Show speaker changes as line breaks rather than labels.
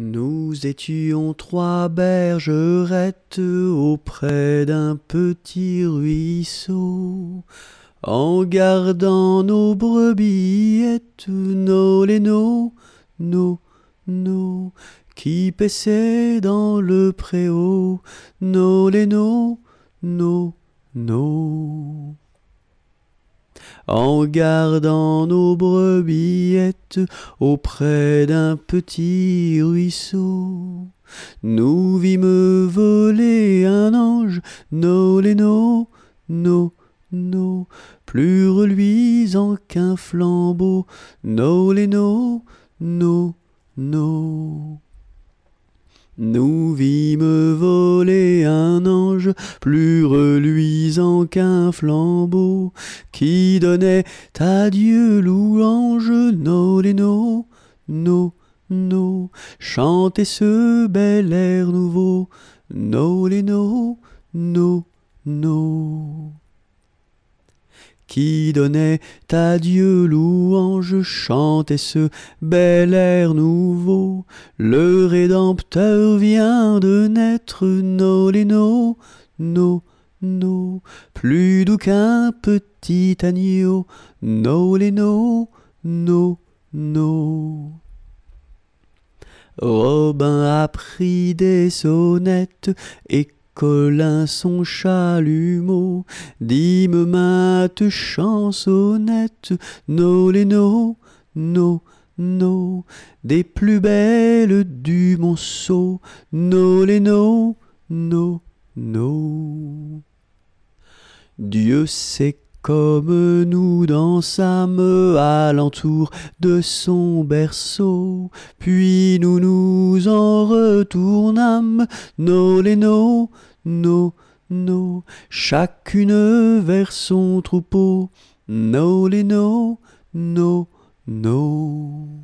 Nous étions trois bergerettes auprès d'un petit ruisseau. En gardant nos brebis brebillettes, nos no, nos, nos, qui paissaient dans le préau, nos no, nos, nos en gardant nos brebillettes auprès d'un petit ruisseau. Nous vîmes voler un ange, No les no, nos, plus reluisant qu'un flambeau, No les no. nos, Nous vîmes voler plus reluisant qu'un flambeau, qui donnait à Dieu louange, nos les no no nos, chantez ce bel air nouveau, No les no no nos qui donnait à Dieu louange, chantait ce bel air nouveau. Le Rédempteur vient de naître, nos les nos, nos, plus doux qu'un petit agneau, nos les nos, nos, nos. Robin pris des sonnettes et Colin son chalumeau, me ma chansonnette, no les no, no, no, des plus belles du monceau, no les no, no, no. Dieu sait comme nous dansâmes alentour de son berceau, puis nous nous en retournâmes, nos les no, nos, nos, chacune vers son troupeau, nos les no, nos, nos.